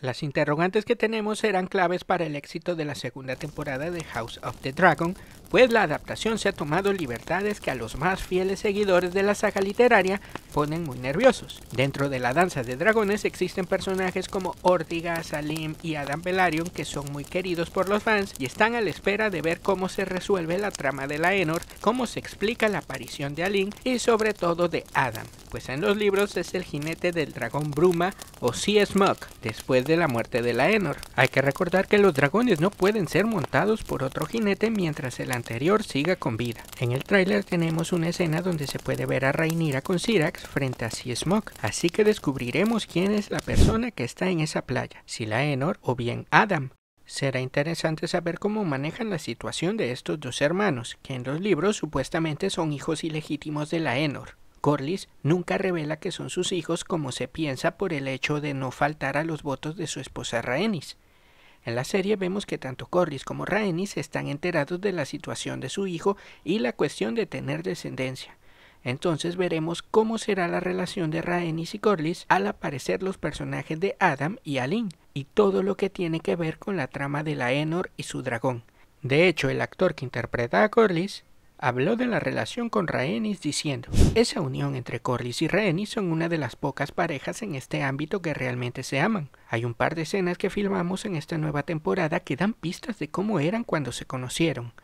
Las interrogantes que tenemos eran claves para el éxito de la segunda temporada de House of the Dragon, pues la adaptación se ha tomado libertades que a los más fieles seguidores de la saga literaria ponen muy nerviosos. Dentro de la danza de dragones existen personajes como Ortiga, Salim y Adam Velaryon que son muy queridos por los fans y están a la espera de ver cómo se resuelve la trama de la Enor, cómo se explica la aparición de Alin y sobre todo de Adam, pues en los libros es el jinete del dragón Bruma o Sea Smug después de la muerte de la Enor. Hay que recordar que los dragones no pueden ser montados por otro jinete mientras el anterior siga con vida. En el tráiler tenemos una escena donde se puede ver a Rhaenyra con Syrax frente a Sea Smoke, así que descubriremos quién es la persona que está en esa playa, si la Enor o bien Adam. Será interesante saber cómo manejan la situación de estos dos hermanos, que en los libros supuestamente son hijos ilegítimos de la Enor. Corlys nunca revela que son sus hijos como se piensa por el hecho de no faltar a los votos de su esposa Rhaenys. En la serie vemos que tanto Corlys como Rhaenys están enterados de la situación de su hijo y la cuestión de tener descendencia. Entonces veremos cómo será la relación de Rhaenys y Corlys al aparecer los personajes de Adam y Alin y todo lo que tiene que ver con la trama de la Enor y su dragón. De hecho, el actor que interpreta a Corlys habló de la relación con Rhaenys diciendo, esa unión entre Corlys y Rhaenys son una de las pocas parejas en este ámbito que realmente se aman. Hay un par de escenas que filmamos en esta nueva temporada que dan pistas de cómo eran cuando se conocieron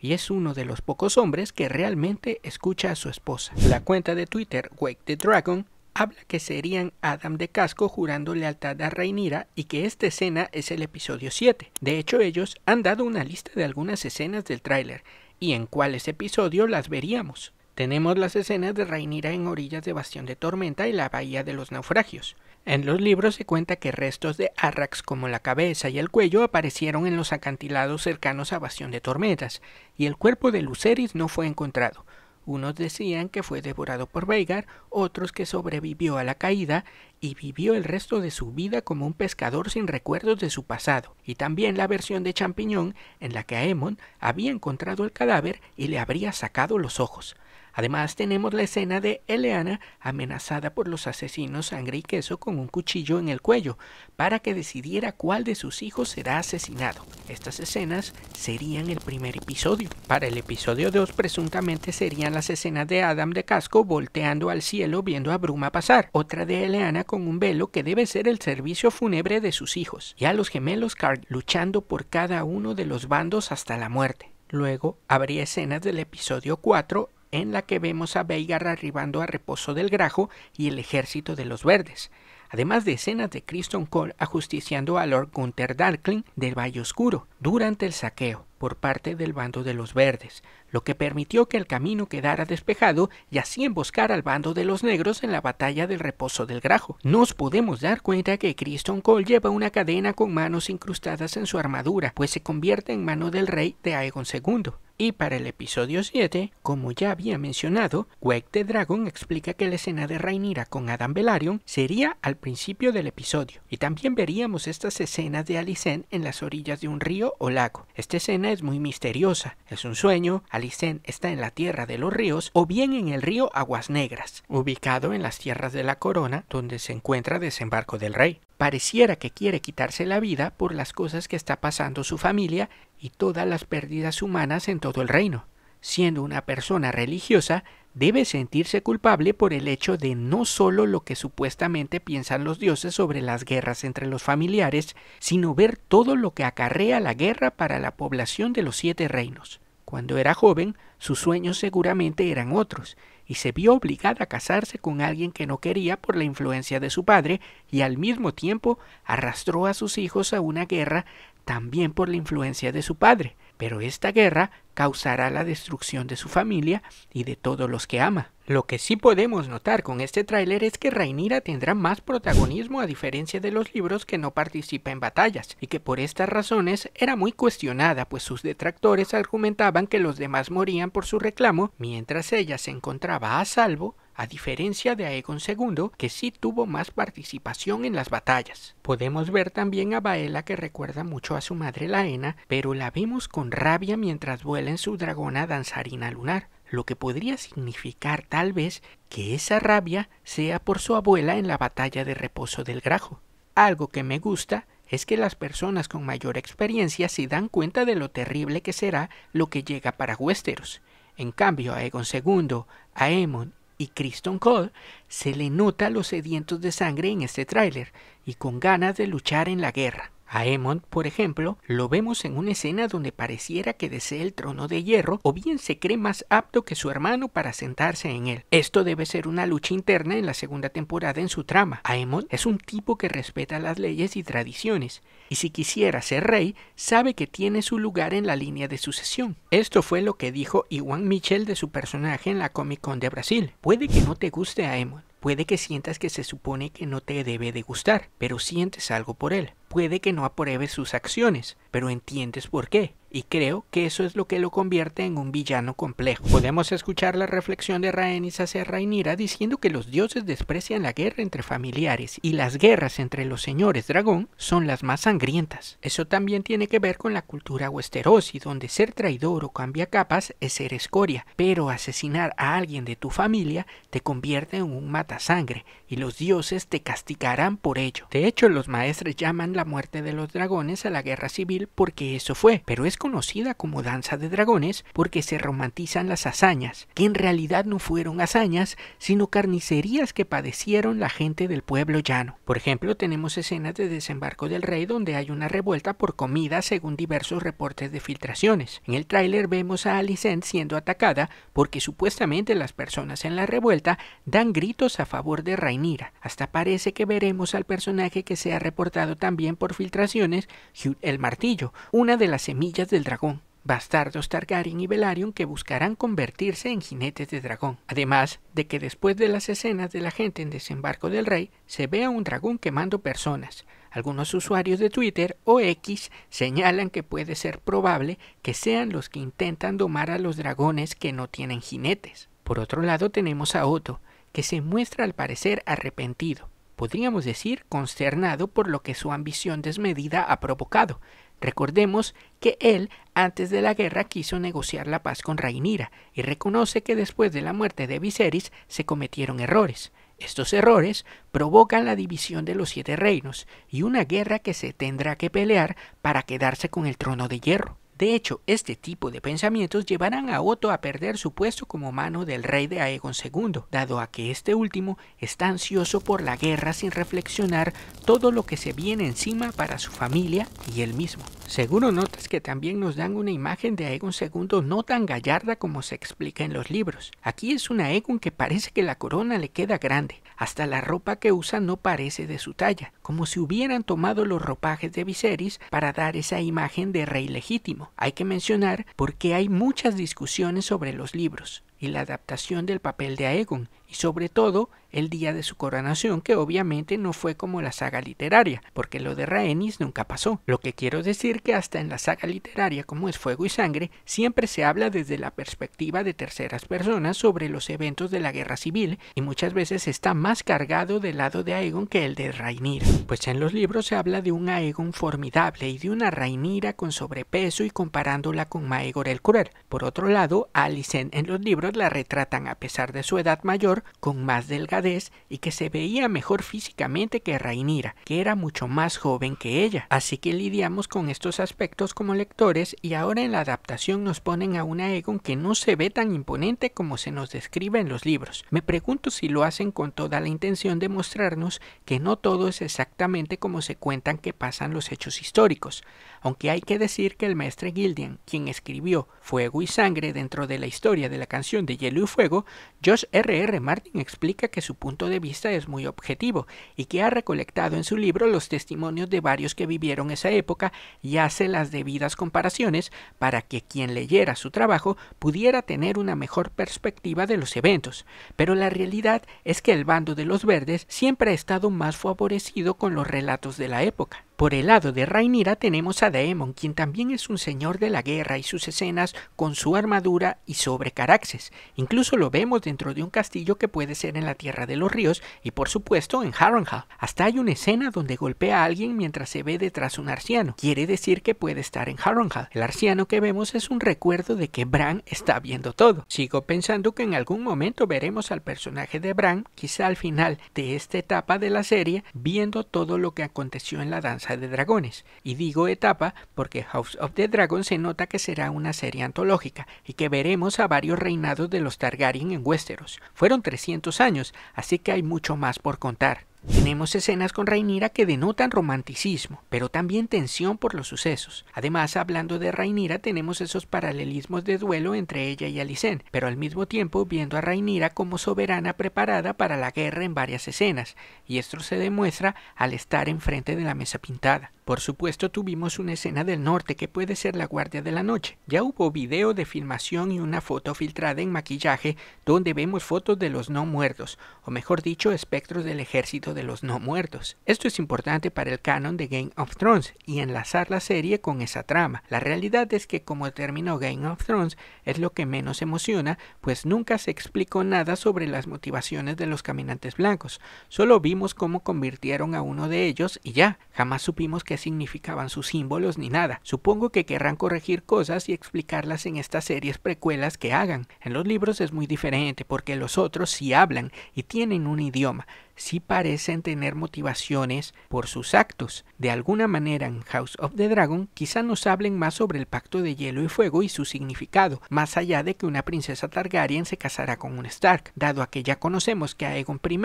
y es uno de los pocos hombres que realmente escucha a su esposa. La cuenta de Twitter Wake the Dragon habla que serían Adam de Casco jurando lealtad a Rhaenyra y que esta escena es el episodio 7. De hecho, ellos han dado una lista de algunas escenas del tráiler y en cuáles episodios las veríamos. Tenemos las escenas de Rainira en orillas de Bastión de Tormenta y la Bahía de los Naufragios. En los libros se cuenta que restos de Arrax como la cabeza y el cuello aparecieron en los acantilados cercanos a Bastión de Tormentas, y el cuerpo de Luceris no fue encontrado. Unos decían que fue devorado por Veigar, otros que sobrevivió a la caída y vivió el resto de su vida como un pescador sin recuerdos de su pasado, y también la versión de Champiñón en la que Aemon había encontrado el cadáver y le habría sacado los ojos. Además tenemos la escena de Eleana amenazada por los asesinos sangre y queso con un cuchillo en el cuello para que decidiera cuál de sus hijos será asesinado. Estas escenas serían el primer episodio. Para el episodio 2 presuntamente serían las escenas de Adam de casco volteando al cielo viendo a Bruma pasar, otra de Eleana con un velo que debe ser el servicio fúnebre de sus hijos, y a los gemelos Card luchando por cada uno de los bandos hasta la muerte. Luego habría escenas del episodio 4 en la que vemos a Veigar arribando a Reposo del Grajo y el ejército de los verdes, además de escenas de Kriston Cole ajusticiando a Lord Gunther Darkling del Valle Oscuro, durante el saqueo por parte del bando de los verdes, lo que permitió que el camino quedara despejado y así emboscar al bando de los negros en la batalla del reposo del grajo. Nos podemos dar cuenta que Criston Cole lleva una cadena con manos incrustadas en su armadura, pues se convierte en mano del rey de Aegon II. Y para el episodio 7, como ya había mencionado, Wake the Dragon explica que la escena de Rhaenyra con Adam Velaryon sería al principio del episodio, y también veríamos estas escenas de Alicent en las orillas de un río o lago. Esta escena es muy misteriosa. Es un sueño, Alicent está en la tierra de los ríos o bien en el río Aguas Negras, ubicado en las tierras de la corona donde se encuentra desembarco del rey. Pareciera que quiere quitarse la vida por las cosas que está pasando su familia y todas las pérdidas humanas en todo el reino. Siendo una persona religiosa, debe sentirse culpable por el hecho de no solo lo que supuestamente piensan los dioses sobre las guerras entre los familiares, sino ver todo lo que acarrea la guerra para la población de los siete reinos. Cuando era joven, sus sueños seguramente eran otros, y se vio obligada a casarse con alguien que no quería por la influencia de su padre, y al mismo tiempo arrastró a sus hijos a una guerra también por la influencia de su padre, pero esta guerra causará la destrucción de su familia y de todos los que ama. Lo que sí podemos notar con este tráiler es que Rainira tendrá más protagonismo a diferencia de los libros que no participa en batallas, y que por estas razones era muy cuestionada, pues sus detractores argumentaban que los demás morían por su reclamo, mientras ella se encontraba a salvo a diferencia de Aegon II, que sí tuvo más participación en las batallas. Podemos ver también a Baela que recuerda mucho a su madre Laena, pero la vemos con rabia mientras vuela en su dragona danzarina lunar, lo que podría significar tal vez que esa rabia sea por su abuela en la batalla de reposo del Grajo. Algo que me gusta es que las personas con mayor experiencia se dan cuenta de lo terrible que será lo que llega para Westeros. En cambio, Aegon II, Aemon y Kristen Cole, se le nota los sedientos de sangre en este tráiler y con ganas de luchar en la guerra. A Emon, por ejemplo, lo vemos en una escena donde pareciera que desea el trono de hierro o bien se cree más apto que su hermano para sentarse en él. Esto debe ser una lucha interna en la segunda temporada en su trama. Aemon es un tipo que respeta las leyes y tradiciones, y si quisiera ser rey, sabe que tiene su lugar en la línea de sucesión. Esto fue lo que dijo Iwan Mitchell de su personaje en la Comic Con de Brasil. Puede que no te guste a Aemon, puede que sientas que se supone que no te debe de gustar, pero sientes algo por él puede que no apruebes sus acciones, pero entiendes por qué y creo que eso es lo que lo convierte en un villano complejo. Podemos escuchar la reflexión de Rhaenys hacia Rhaenyra diciendo que los dioses desprecian la guerra entre familiares y las guerras entre los señores dragón son las más sangrientas. Eso también tiene que ver con la cultura westerosi, donde ser traidor o cambia capas es ser escoria, pero asesinar a alguien de tu familia te convierte en un matasangre y los dioses te castigarán por ello. De hecho, los maestres llaman la muerte de los dragones a la guerra civil porque eso fue, pero es conocida como Danza de Dragones porque se romantizan las hazañas, que en realidad no fueron hazañas, sino carnicerías que padecieron la gente del pueblo llano. Por ejemplo, tenemos escenas de desembarco del rey donde hay una revuelta por comida según diversos reportes de filtraciones. En el tráiler vemos a Alicent siendo atacada porque supuestamente las personas en la revuelta dan gritos a favor de Rainira. Hasta parece que veremos al personaje que se ha reportado también por filtraciones, Hugh el Martillo, una de las semillas de del dragón, bastardos Targaryen y Velaryon que buscarán convertirse en jinetes de dragón. Además de que después de las escenas de la gente en desembarco del rey, se ve a un dragón quemando personas. Algunos usuarios de Twitter o X señalan que puede ser probable que sean los que intentan domar a los dragones que no tienen jinetes. Por otro lado tenemos a Otto, que se muestra al parecer arrepentido, podríamos decir consternado por lo que su ambición desmedida ha provocado, Recordemos que él, antes de la guerra, quiso negociar la paz con Rainira y reconoce que después de la muerte de Viserys se cometieron errores. Estos errores provocan la división de los siete reinos y una guerra que se tendrá que pelear para quedarse con el trono de hierro. De hecho, este tipo de pensamientos llevarán a Otto a perder su puesto como mano del rey de Aegon II, dado a que este último está ansioso por la guerra sin reflexionar todo lo que se viene encima para su familia y él mismo. Seguro notas que también nos dan una imagen de Aegon II no tan gallarda como se explica en los libros. Aquí es una Aegon que parece que la corona le queda grande, hasta la ropa que usa no parece de su talla, como si hubieran tomado los ropajes de Viserys para dar esa imagen de rey legítimo. Hay que mencionar porque hay muchas discusiones sobre los libros y la adaptación del papel de Aegon, y sobre todo el día de su coronación, que obviamente no fue como la saga literaria, porque lo de Rhaenys nunca pasó. Lo que quiero decir que hasta en la saga literaria como es Fuego y Sangre, siempre se habla desde la perspectiva de terceras personas sobre los eventos de la guerra civil y muchas veces está más cargado del lado de Aegon que el de Rainir pues en los libros se habla de un Aegon formidable y de una Rainira con sobrepeso y comparándola con Maegor el Cruel. Por otro lado, Alicent en los libros la retratan a pesar de su edad mayor con más delgadez y que se veía mejor físicamente que Rainira, que era mucho más joven que ella. Así que lidiamos con estos aspectos como lectores y ahora en la adaptación nos ponen a una Egon que no se ve tan imponente como se nos describe en los libros. Me pregunto si lo hacen con toda la intención de mostrarnos que no todo es exactamente como se cuentan que pasan los hechos históricos, aunque hay que decir que el maestre Gildian, quien escribió Fuego y Sangre dentro de la historia de la canción de Hielo y Fuego, Josh R.R. Martin explica que su punto de vista es muy objetivo y que ha recolectado en su libro los testimonios de varios que vivieron esa época y hace las debidas comparaciones para que quien leyera su trabajo pudiera tener una mejor perspectiva de los eventos. Pero la realidad es que el bando de los verdes siempre ha estado más favorecido con los relatos de la época. Por el lado de Rainira tenemos a Daemon, quien también es un señor de la guerra y sus escenas con su armadura y sobre Caraxes. Incluso lo vemos dentro de un castillo que puede ser en la Tierra de los Ríos y por supuesto en Harrenhal. Hasta hay una escena donde golpea a alguien mientras se ve detrás un arciano. Quiere decir que puede estar en Harrenhal. El arciano que vemos es un recuerdo de que Bran está viendo todo. Sigo pensando que en algún momento veremos al personaje de Bran, quizá al final de esta etapa de la serie, viendo todo lo que aconteció en la danza de Dragones. Y digo etapa porque House of the Dragon se nota que será una serie antológica y que veremos a varios reinados de los Targaryen en Westeros. Fueron 300 años, así que hay mucho más por contar. Tenemos escenas con Rainira que denotan romanticismo, pero también tensión por los sucesos. Además, hablando de Rainira, tenemos esos paralelismos de duelo entre ella y Alicent, pero al mismo tiempo viendo a Rainira como soberana preparada para la guerra en varias escenas, y esto se demuestra al estar enfrente de la mesa pintada. Por supuesto, tuvimos una escena del norte que puede ser la Guardia de la Noche. Ya hubo video de filmación y una foto filtrada en maquillaje donde vemos fotos de los no muertos, o mejor dicho, espectros del ejército de los no muertos. Esto es importante para el canon de Game of Thrones y enlazar la serie con esa trama. La realidad es que como terminó Game of Thrones es lo que menos emociona, pues nunca se explicó nada sobre las motivaciones de los caminantes blancos. Solo vimos cómo convirtieron a uno de ellos y ya, jamás supimos qué significaban sus símbolos ni nada. Supongo que querrán corregir cosas y explicarlas en estas series precuelas que hagan. En los libros es muy diferente porque los otros sí hablan y tienen un idioma sí parecen tener motivaciones por sus actos. De alguna manera en House of the Dragon quizá nos hablen más sobre el pacto de hielo y fuego y su significado, más allá de que una princesa Targaryen se casará con un Stark, dado a que ya conocemos que Aegon I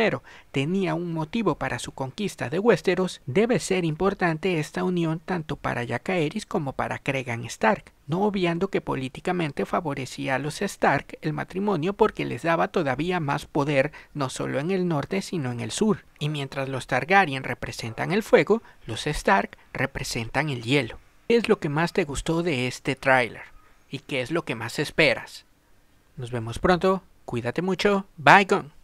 tenía un motivo para su conquista de Westeros, debe ser importante esta unión tanto para Jacaeris como para Cregan Stark no obviando que políticamente favorecía a los Stark el matrimonio porque les daba todavía más poder no solo en el norte sino en el sur. Y mientras los Targaryen representan el fuego, los Stark representan el hielo. ¿Qué es lo que más te gustó de este tráiler? ¿Y qué es lo que más esperas? Nos vemos pronto, cuídate mucho, bye gone.